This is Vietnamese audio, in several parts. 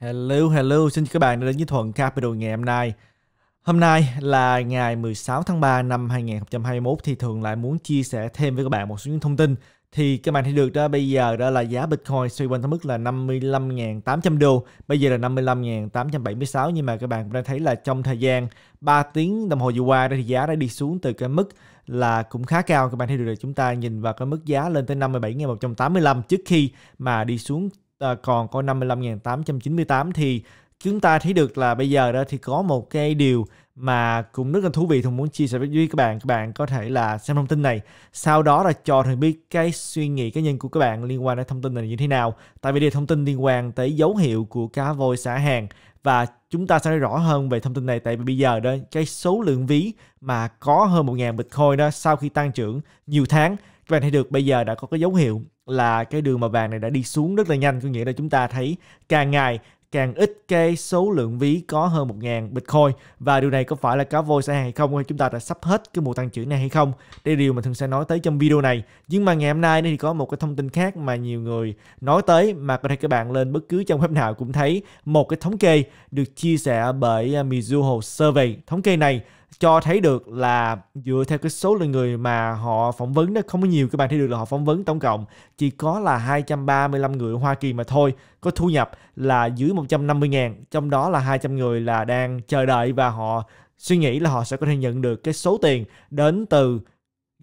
Hello, hello, xin chào các bạn đã đến với Thuận Capital ngày hôm nay. Hôm nay là ngày 16 tháng 3 năm 2021 thì Thường lại muốn chia sẻ thêm với các bạn một số những thông tin. Thì các bạn thấy được đó bây giờ đó là giá Bitcoin xoay quanh tới mức là 55.800 đô, bây giờ là 55.876 nhưng mà các bạn cũng đã thấy là trong thời gian 3 tiếng đồng hồ vừa qua đó thì giá đã đi xuống từ cái mức là cũng khá cao các bạn thấy được là chúng ta nhìn vào cái mức giá lên tới 57.185 trước khi mà đi xuống à, còn con 55.898 thì chúng ta thấy được là bây giờ đó thì có một cái điều mà cũng rất là thú vị Thùng muốn chia sẻ với các bạn. Các bạn có thể là xem thông tin này, sau đó là cho Thùng biết cái suy nghĩ cá nhân của các bạn liên quan đến thông tin này như thế nào. Tại vì đây thông tin liên quan tới dấu hiệu của cá voi xả hàng và chúng ta sẽ nói rõ hơn về thông tin này tại vì bây giờ đó cái số lượng ví mà có hơn 1.000 Bitcoin đó sau khi tăng trưởng nhiều tháng các bạn thấy được bây giờ đã có cái dấu hiệu là cái đường mà vàng này đã đi xuống rất là nhanh có nghĩa là chúng ta thấy càng ngày càng ít cái số lượng ví có hơn 1.000 Bitcoin và điều này có phải là cá voi sẽ hay không hay chúng ta đã sắp hết cái mùa tăng trưởng này hay không đây là điều mà thường sẽ nói tới trong video này nhưng mà ngày hôm nay thì có một cái thông tin khác mà nhiều người nói tới mà có thể các bạn lên bất cứ trong web nào cũng thấy một cái thống kê được chia sẻ bởi à, Mizuho Survey thống kê này cho thấy được là dựa theo cái số lượng người mà họ phỏng vấn đó không có nhiều các bạn thấy được là họ phỏng vấn tổng cộng chỉ có là 235 người ở Hoa Kỳ mà thôi có thu nhập là dưới 150 ngàn trong đó là 200 người là đang chờ đợi và họ suy nghĩ là họ sẽ có thể nhận được cái số tiền đến từ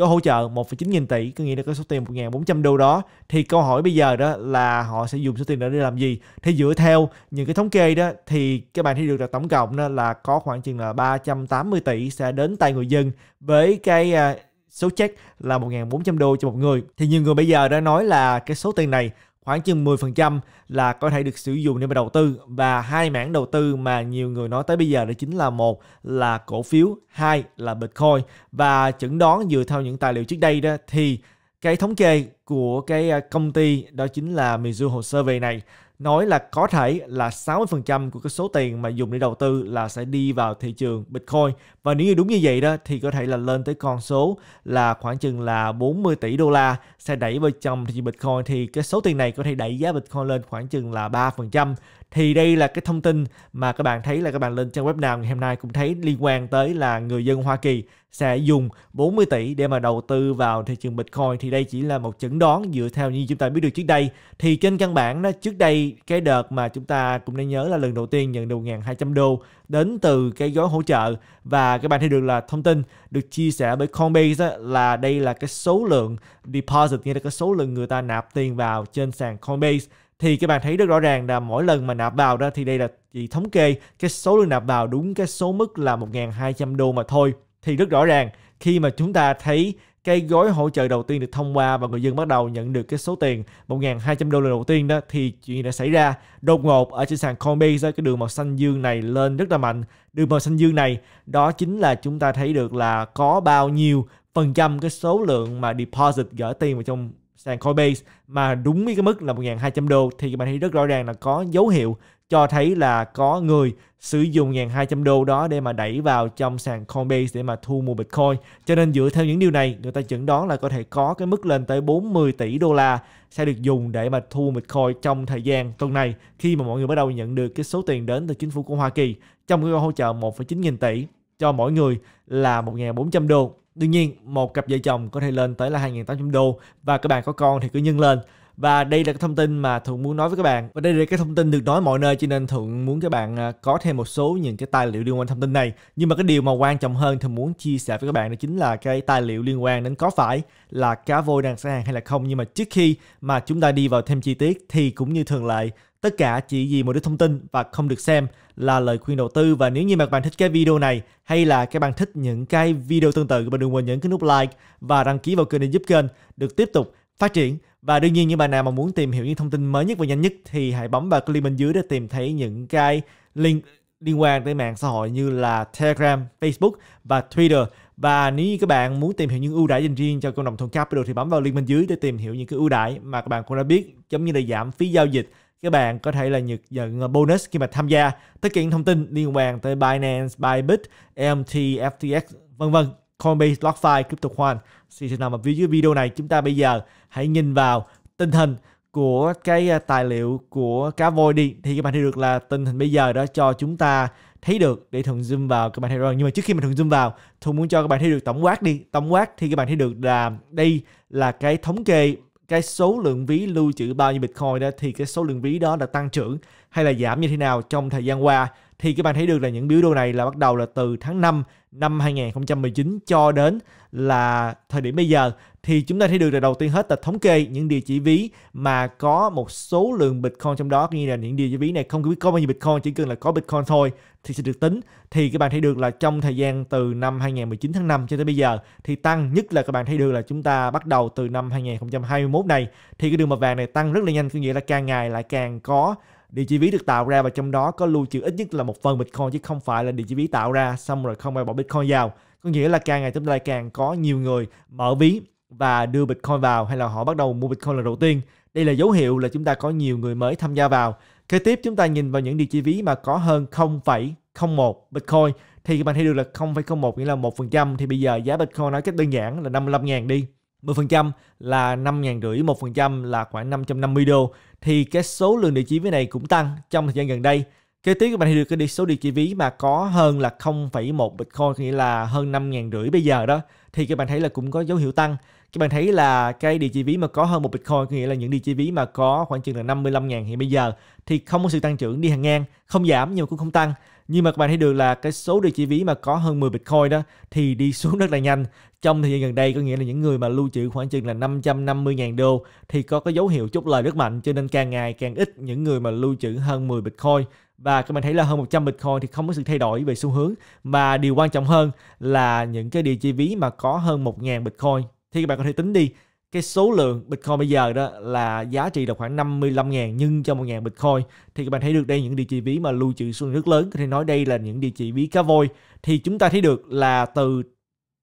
có hỗ trợ 1,9 nghìn tỷ có nghĩa là có số tiền 1.400 đô đó thì câu hỏi bây giờ đó là họ sẽ dùng số tiền đó để làm gì thì dựa theo những cái thống kê đó thì các bạn thấy được là tổng cộng đó là có khoảng chừng là 380 tỷ sẽ đến tay người dân với cái à, số check là 1.400 đô cho một người thì nhiều người bây giờ đã nói là cái số tiền này khoảng chừng 10% là có thể được sử dụng để mà đầu tư và hai mảng đầu tư mà nhiều người nói tới bây giờ đó chính là một là cổ phiếu, hai là Bitcoin và chẩn đoán dựa theo những tài liệu trước đây đó thì cái thống kê của cái à, công ty đó chính là Mizuho Survey này nói là có thể là 60% của cái số tiền mà dùng để đầu tư là sẽ đi vào thị trường Bitcoin và nếu như đúng như vậy đó thì có thể là lên tới con số là khoảng chừng là 40 tỷ đô la sẽ đẩy vào trong thị trường Bitcoin thì cái số tiền này có thể đẩy giá Bitcoin lên khoảng chừng là 3% thì đây là cái thông tin mà các bạn thấy là các bạn lên trang web nào ngày hôm nay cũng thấy liên quan tới là người dân Hoa Kỳ sẽ dùng 40 tỷ để mà đầu tư vào thị trường Bitcoin thì đây chỉ là một chẩn đoán dựa theo như chúng ta biết được trước đây thì trên căn bản đó trước đây cái đợt mà chúng ta cũng đã nhớ là lần đầu tiên nhận được 1.200 đô đến từ cái gói hỗ trợ và các bạn thấy được là thông tin được chia sẻ bởi Coinbase là đây là cái số lượng deposit nghĩa là cái số lượng người ta nạp tiền vào trên sàn Coinbase thì các bạn thấy rất rõ ràng là mỗi lần mà nạp vào đó thì đây là chỉ thống kê cái số lượng nạp vào đúng cái số mức là 1.200 đô mà thôi thì rất rõ ràng khi mà chúng ta thấy cái gói hỗ trợ đầu tiên được thông qua và người dân bắt đầu nhận được cái số tiền 1.200 đô lần đầu tiên đó thì chuyện đã xảy ra đột ngột ở trên sàn Coinbase cái đường màu xanh dương này lên rất là mạnh đường màu xanh dương này đó chính là chúng ta thấy được là có bao nhiêu phần trăm cái số lượng mà deposit gửi tiền vào trong sàn Coinbase mà đúng với cái mức là 1.200 đô thì bạn thấy rất rõ ràng là có dấu hiệu cho thấy là có người sử dụng 1.200 đô đó để mà đẩy vào trong sàn Coinbase để mà thu mua Bitcoin. Cho nên dựa theo những điều này, người ta chẩn đoán là có thể có cái mức lên tới 40 tỷ đô la sẽ được dùng để mà thu Bitcoin trong thời gian tuần này khi mà mọi người bắt đầu nhận được cái số tiền đến từ chính phủ của Hoa Kỳ trong cái gói hỗ trợ 1,9 nghìn tỷ cho mỗi người là 1.400 đô tuy nhiên, một cặp vợ chồng có thể lên tới là 2.800 đô và các bạn có con thì cứ nhân lên và đây là cái thông tin mà thuận muốn nói với các bạn và đây là cái thông tin được nói mọi nơi cho nên thuận muốn các bạn à, có thêm một số những cái tài liệu liên quan thông tin này nhưng mà cái điều mà quan trọng hơn thuận muốn chia sẻ với các bạn đó chính là cái tài liệu liên quan đến có phải là cá voi đang sẵn hàng hay là không nhưng mà trước khi mà chúng ta đi vào thêm chi tiết thì cũng như thường lệ tất cả chỉ vì một đứa thông tin và không được xem là lời khuyên đầu tư và nếu như mà các bạn thích cái video này hay là các bạn thích những cái video tương tự các bạn đừng quên nhấn cái nút like và đăng ký vào kênh để giúp kênh được tiếp tục phát triển. Và đương nhiên những bạn nào mà muốn tìm hiểu những thông tin mới nhất và nhanh nhất thì hãy bấm vào clip bên dưới để tìm thấy những cái link liên quan tới mạng xã hội như là Telegram, Facebook và Twitter. Và nếu như các bạn muốn tìm hiểu những ưu đãi dành riêng cho cộng đồng thôn Capital thì bấm vào link bên dưới để tìm hiểu những cái ưu đãi mà các bạn cũng đã biết giống như là giảm phí giao dịch các bạn có thể là nhận, nhận bonus khi mà tham gia tất cả những thông tin liên quan tới Binance, Bybit, MT, FTX vân vân Coinbase BlockFi Crypto Khoan. Sẽ nằm ở phía dưới video này chúng ta bây giờ hãy nhìn vào tình hình của cái à, tài liệu của cá voi đi thì các bạn thấy được là tình hình bây giờ đó cho chúng ta thấy được để thường zoom vào các bạn thấy rồi nhưng mà trước khi mình thường zoom vào thường muốn cho các bạn thấy được tổng quát đi tổng quát thì các bạn thấy được là đây là cái thống kê cái số lượng ví lưu trữ bao nhiêu bitcoin đó thì cái số lượng ví đó là tăng trưởng hay là giảm như thế nào trong thời gian qua thì các bạn thấy được là những biểu đồ này là bắt đầu là từ tháng 5 năm 2019 cho đến là thời điểm bây giờ thì chúng ta thấy được là đầu tiên hết là thống kê những địa chỉ ví mà có một số lượng Bitcoin trong đó như là những địa chỉ ví này không biết có bao nhiêu Bitcoin chỉ cần là có Bitcoin thôi thì sẽ được tính thì các bạn thấy được là trong thời gian từ năm 2019 tháng 5 cho tới bây giờ thì tăng nhất là các bạn thấy được là chúng ta bắt đầu từ năm 2021 này thì cái đường màu vàng này tăng rất là nhanh có nghĩa là càng ngày lại càng có địa chỉ ví được tạo ra và trong đó có lưu trữ ít nhất là một phần Bitcoin chứ không phải là địa chỉ ví tạo ra xong rồi không ai bỏ Bitcoin vào. Có nghĩa là càng ngày tương lai càng có nhiều người mở ví và đưa Bitcoin vào hay là họ bắt đầu mua Bitcoin lần đầu tiên. Đây là dấu hiệu là chúng ta có nhiều người mới tham gia vào. Kế tiếp chúng ta nhìn vào những địa chỉ ví mà có hơn 0,01 Bitcoin thì các bạn thấy được là 0,01 nghĩa là 1% thì bây giờ giá Bitcoin nói cách đơn giản là 55.000 đi 10% là 5.000 rưỡi, 1% là khoảng 550 đô thì cái số lượng địa chỉ ví này cũng tăng trong thời gian gần đây. Kế tiếp các bạn thì được cái địa số địa chỉ ví mà có hơn là 0,1 Bitcoin nghĩa là hơn 5.000 rưỡi bây giờ đó thì các bạn thấy là cũng có dấu hiệu tăng các bạn thấy là cái địa chỉ ví mà có hơn một bitcoin có nghĩa là những địa chỉ ví mà có khoảng chừng là 55.000 hiện bây giờ thì không có sự tăng trưởng đi hàng ngang không giảm nhưng mà cũng không tăng nhưng mà các bạn thấy được là cái số địa chỉ ví mà có hơn 10 Bitcoin đó thì đi xuống rất là nhanh. Trong thời gian gần đây có nghĩa là những người mà lưu trữ khoảng chừng là 550.000 đô thì có cái dấu hiệu chốt lời rất mạnh cho nên càng ngày càng ít những người mà lưu trữ hơn 10 Bitcoin và các bạn thấy là hơn 100 Bitcoin thì không có sự thay đổi về xu hướng mà điều quan trọng hơn là những cái địa chỉ ví mà có hơn 1.000 Bitcoin thì các bạn có thể tính đi cái số lượng Bitcoin bây giờ đó là giá trị là khoảng 55.000 nhưng cho 1.000 Bitcoin thì các bạn thấy được đây những địa chỉ ví mà lưu trữ số lượng rất lớn có thể nói đây là những địa chỉ ví cá voi thì chúng ta thấy được là từ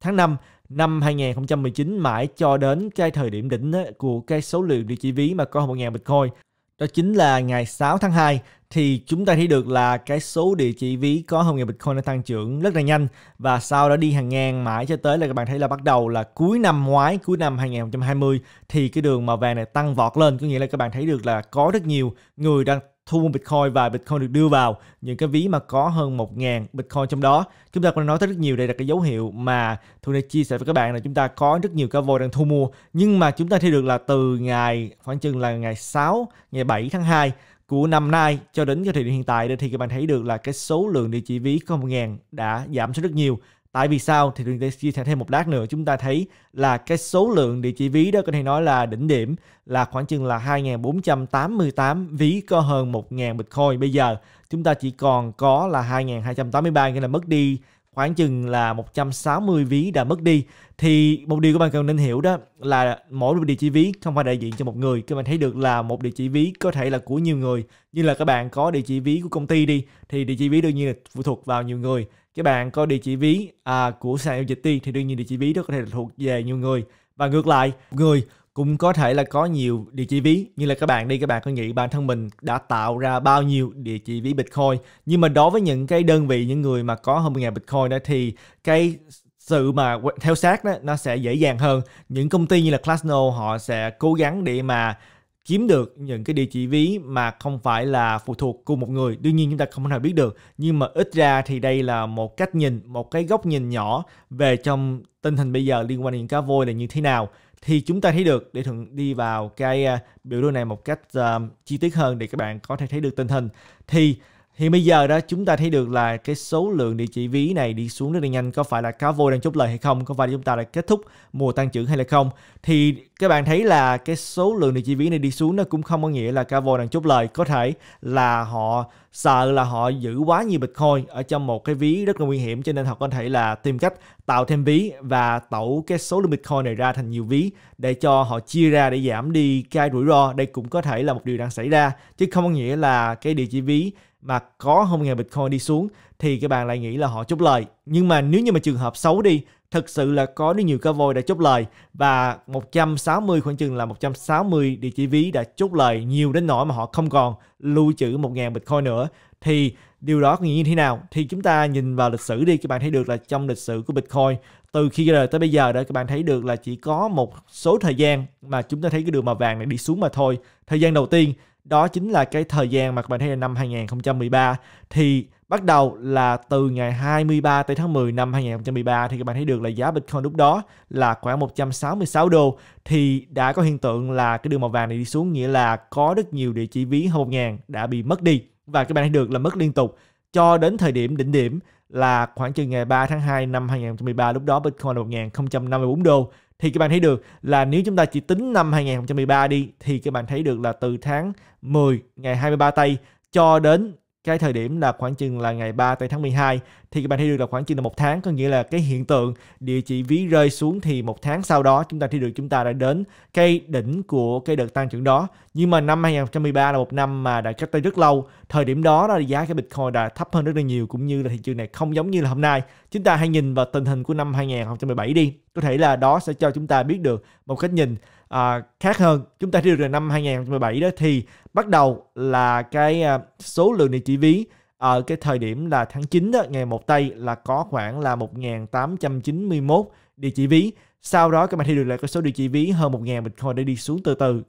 tháng 5 năm 2019 mãi cho đến cái thời điểm đỉnh của cái số lượng địa chỉ ví mà có 1.000 Bitcoin đó chính là ngày 6 tháng 2 thì chúng ta thấy được là cái số địa chỉ ví có hôm ngày Bitcoin đã tăng trưởng rất là nhanh và sau đó đi hàng ngang mãi cho tới là các bạn thấy là bắt đầu là cuối năm ngoái, cuối năm 2020 thì cái đường màu vàng này tăng vọt lên có nghĩa là các bạn thấy được là có rất nhiều người đang thu mua Bitcoin và Bitcoin được đưa vào những cái ví mà có hơn 1.000 Bitcoin trong đó. Chúng ta cũng nói tới rất nhiều, đây là cái dấu hiệu mà Thu đây chia sẻ với các bạn là chúng ta có rất nhiều cá voi đang thu mua. Nhưng mà chúng ta thấy được là từ ngày khoảng chừng là ngày 6, ngày 7 tháng 2 của năm nay cho đến cái thời điểm hiện tại thì các bạn thấy được là cái số lượng địa chỉ ví có 1.000 đã giảm xuống rất nhiều Tại vì sao? Thì tôi chia sẻ thêm một lát nữa chúng ta thấy là cái số lượng địa chỉ ví đó có thể nói là đỉnh điểm là khoảng chừng là 2.488 ví có hơn 1.000 Bitcoin. Bây giờ chúng ta chỉ còn có là 2.283 nghĩa là mất đi khoảng chừng là 160 ví đã mất đi thì một điều các bạn cần nên hiểu đó là mỗi địa chỉ ví không phải đại diện cho một người các bạn thấy được là một địa chỉ ví có thể là của nhiều người như là các bạn có địa chỉ ví của công ty đi thì địa chỉ ví đương nhiên là phụ thuộc vào nhiều người các bạn có địa chỉ ví à, của sàn giao dịch ti thì đương nhiên địa chỉ ví đó có thể là thuộc về nhiều người và ngược lại người cũng có thể là có nhiều địa chỉ ví như là các bạn đi các bạn có nghĩ bản thân mình đã tạo ra bao nhiêu địa chỉ ví bitcoin nhưng mà đối với những cái đơn vị những người mà có hơn 10.000 bitcoin đó thì cái sự mà theo sát đó, nó sẽ dễ dàng hơn những công ty như là Classno họ sẽ cố gắng để mà kiếm được những cái địa chỉ ví mà không phải là phụ thuộc của một người đương nhiên chúng ta không thể nào biết được nhưng mà ít ra thì đây là một cách nhìn một cái góc nhìn nhỏ về trong tình hình bây giờ liên quan đến cá voi là như thế nào thì chúng ta thấy được để thường đi vào cái à, biểu đồ này một cách uh, chi tiết hơn để các bạn có thể thấy được tình hình thì thì bây giờ đó chúng ta thấy được là cái số lượng địa chỉ ví này đi xuống rất là nhanh có phải là cá voi đang chốt lời hay không có phải là chúng ta đã kết thúc mùa tăng trưởng hay là không thì các bạn thấy là cái số lượng địa chỉ ví này đi xuống nó cũng không có nghĩa là cá voi đang chốt lời có thể là họ sợ là họ giữ quá nhiều bitcoin ở trong một cái ví rất là nguy hiểm cho nên họ có thể là tìm cách tạo thêm ví và tẩu cái số lượng bitcoin này ra thành nhiều ví để cho họ chia ra để giảm đi cái rủi ro đây cũng có thể là một điều đang xảy ra chứ không có nghĩa là cái địa chỉ ví mà có hôm ngày Bitcoin đi xuống thì các bạn lại nghĩ là họ chốt lời. Nhưng mà nếu như mà trường hợp xấu đi, thực sự là có rất nhiều cá voi đã chốt lời và 160 khoảng chừng là 160 địa chỉ ví đã chốt lời nhiều đến nỗi mà họ không còn lưu trữ 1.000 Bitcoin nữa. Thì điều đó có nghĩa như thế nào? Thì chúng ta nhìn vào lịch sử đi, các bạn thấy được là trong lịch sử của Bitcoin từ khi ra đời tới bây giờ đó các bạn thấy được là chỉ có một số thời gian mà chúng ta thấy cái đường màu vàng này đi xuống mà thôi. Thời gian đầu tiên đó chính là cái thời gian mà các bạn thấy là năm 2013 thì bắt đầu là từ ngày 23 tới tháng 10 năm 2013 thì các bạn thấy được là giá Bitcoin lúc đó là khoảng 166 đô thì đã có hiện tượng là cái đường màu vàng này đi xuống nghĩa là có rất nhiều địa chỉ ví hơn 1.000 đã bị mất đi và các bạn thấy được là mất liên tục cho đến thời điểm đỉnh điểm là khoảng chừng ngày 3 tháng 2 năm 2013 lúc đó Bitcoin là 1054 đô thì các bạn thấy được là nếu chúng ta chỉ tính năm 2013 đi thì các bạn thấy được là từ tháng 10 ngày 23 tây cho đến cái thời điểm là khoảng chừng là ngày 3 tây tháng 12 thì các bạn thấy được là khoảng chừng là một tháng có nghĩa là cái hiện tượng địa chỉ ví rơi xuống thì một tháng sau đó chúng ta thấy được chúng ta đã đến cái đỉnh của cái đợt tăng trưởng đó nhưng mà năm 2013 là một năm mà đã cách đây rất lâu thời điểm đó là giá cái Bitcoin đã thấp hơn rất là nhiều cũng như là thị trường này không giống như là hôm nay chúng ta hãy nhìn vào tình hình của năm 2017 đi tôi thấy là đó sẽ cho chúng ta biết được một cách nhìn à, khác hơn chúng ta thấy được là năm 2017 đó thì bắt đầu là cái à, số lượng địa chỉ ví ở cái thời điểm là tháng 9 đó, ngày 1 tây là có khoảng là 1891 địa chỉ ví sau đó các bạn thấy được là cái số địa chỉ ví hơn 1.000 Bitcoin để đi xuống từ từ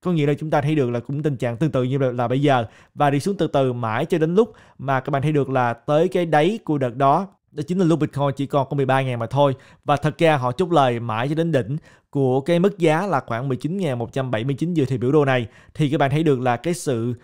có nghĩa là chúng ta thấy được là cũng tình trạng tương tự như là, là bây giờ và đi xuống từ từ mãi cho đến lúc mà các bạn thấy được là tới cái đáy của đợt đó đó chính là lúc Bitcoin chỉ còn có 13 ngàn mà thôi và thật ra họ chốt lời mãi cho đến đỉnh của cái mức giá là khoảng 19.179 dựa thì biểu đồ này thì các bạn thấy được là cái sự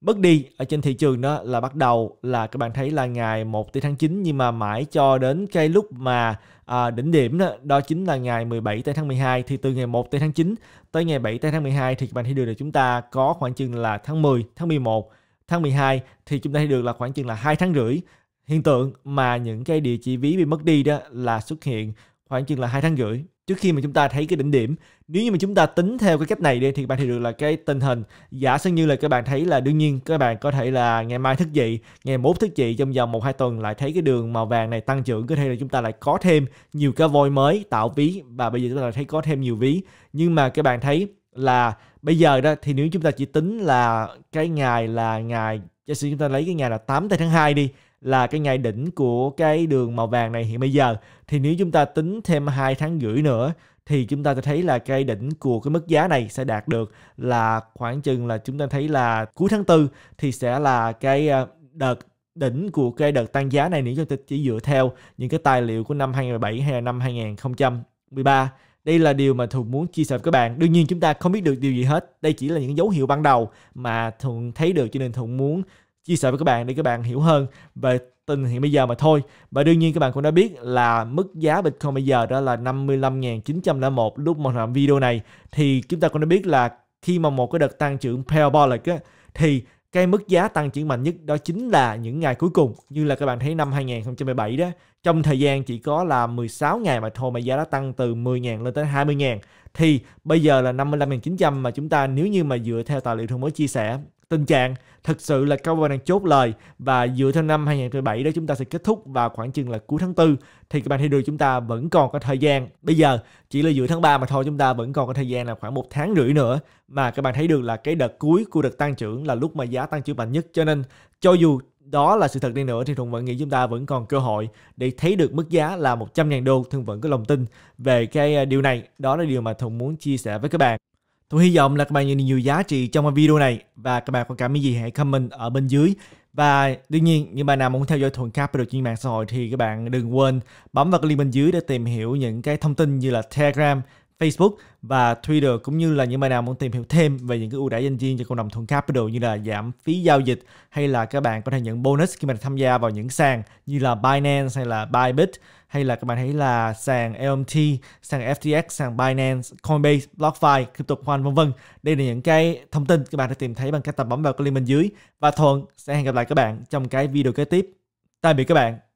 mất đi ở trên thị trường đó là bắt đầu là các bạn thấy là ngày 1 tới tháng 9 nhưng mà mãi cho đến cái lúc mà à, đỉnh điểm đó, đó chính là ngày 17 tới tháng 12 thì từ ngày 1 tới tháng 9 tới ngày 7 tới tháng 12 thì các bạn thấy được là chúng ta có khoảng chừng là tháng 10, tháng 11 tháng 12 thì chúng ta thấy được là khoảng chừng là 2 tháng rưỡi Hiện tượng mà những cái địa chỉ ví bị mất đi đó là xuất hiện khoảng chừng là hai tháng rưỡi trước khi mà chúng ta thấy cái đỉnh điểm nếu như mà chúng ta tính theo cái cách này đi thì các bạn thì được là cái tình hình giả sử như là các bạn thấy là đương nhiên các bạn có thể là ngày mai thức dậy ngày mốt thức dậy trong vòng một hai tuần lại thấy cái đường màu vàng này tăng trưởng có thể là chúng ta lại có thêm nhiều cái voi mới tạo ví và bây giờ chúng ta lại thấy có thêm nhiều ví nhưng mà các bạn thấy là bây giờ đó thì nếu chúng ta chỉ tính là cái ngày là ngày giả sử chúng ta lấy cái ngày là 8 tây tháng 2 đi là cái ngày đỉnh của cái đường màu vàng này hiện bây giờ thì nếu chúng ta tính thêm hai tháng rưỡi nữa thì chúng ta sẽ thấy là cái đỉnh của cái mức giá này sẽ đạt được là khoảng chừng là chúng ta thấy là cuối tháng 4 thì sẽ là cái ờ, đợt đỉnh của cái đợt tăng giá này nếu chúng ta chỉ dựa theo những cái tài liệu của năm 2017 hay là năm 2013 đây là điều mà Thuận muốn chia sẻ với các bạn. Đương nhiên chúng ta không biết được điều gì hết. Đây chỉ là những dấu hiệu ban đầu mà Thuận thấy được cho nên Thuận muốn chia sẻ với các bạn để các bạn hiểu hơn về tình hiện bây giờ mà thôi. Và đương nhiên các bạn cũng đã biết là mức giá Bitcoin bây giờ đó là 55.901 lúc mà làm video này thì chúng ta cũng đã biết là khi mà một cái đợt tăng trưởng parabolic á, thì cái mức giá tăng trưởng mạnh nhất đó chính là những ngày cuối cùng như là các bạn thấy năm 2017 đó trong thời gian chỉ có là 16 ngày mà thôi mà giá đã tăng từ 10.000 lên tới 20.000 thì bây giờ là 55.900 mà chúng ta nếu như mà dựa theo tài liệu thường mới chia sẻ Tình trạng thực sự là cao Cowboy đang chốt lời và dựa theo năm 2017 đó chúng ta sẽ kết thúc và khoảng chừng là cuối tháng 4 thì các bạn thấy được chúng ta vẫn còn có thời gian. Bây giờ chỉ là giữa tháng 3 mà thôi chúng ta vẫn còn có thời gian là khoảng một tháng rưỡi nữa mà các bạn thấy được là cái đợt cuối của đợt tăng trưởng là lúc mà giá tăng trưởng mạnh nhất cho nên cho dù đó là sự thật đi nữa thì Thuận vẫn nghĩ chúng ta vẫn còn cơ hội để thấy được mức giá là 100.000 đô. Thuận vẫn có lòng tin về cái à, điều này. Đó là điều mà Thuận muốn chia sẻ với các bạn. Tôi hy vọng là các bạn nhận được nhiều giá trị trong video này và các bạn có cảm nghĩ gì hãy comment ở bên dưới. Và đương nhiên, những bạn nào muốn theo dõi Thuận Capital trên mạng xã hội thì các bạn đừng quên bấm vào cái link bên dưới để tìm hiểu những cái thông tin như là Telegram, Facebook và Twitter cũng như là những bạn nào muốn tìm hiểu thêm về những cái ưu đãi dành riêng cho cộng đồng Thuận Capital như là giảm phí giao dịch hay là các bạn có thể nhận bonus khi mà tham gia vào những sàn như là Binance hay là Bybit hay là các bạn thấy là sàn LMT, sàn FTX, sàn Binance, Coinbase, BlockFi, CryptoQuant vân vân. Đây là những cái thông tin các bạn đã tìm thấy bằng cách tập bấm vào cái link bên dưới và Thuận sẽ hẹn gặp lại các bạn trong cái video kế tiếp. Tạm biệt các bạn.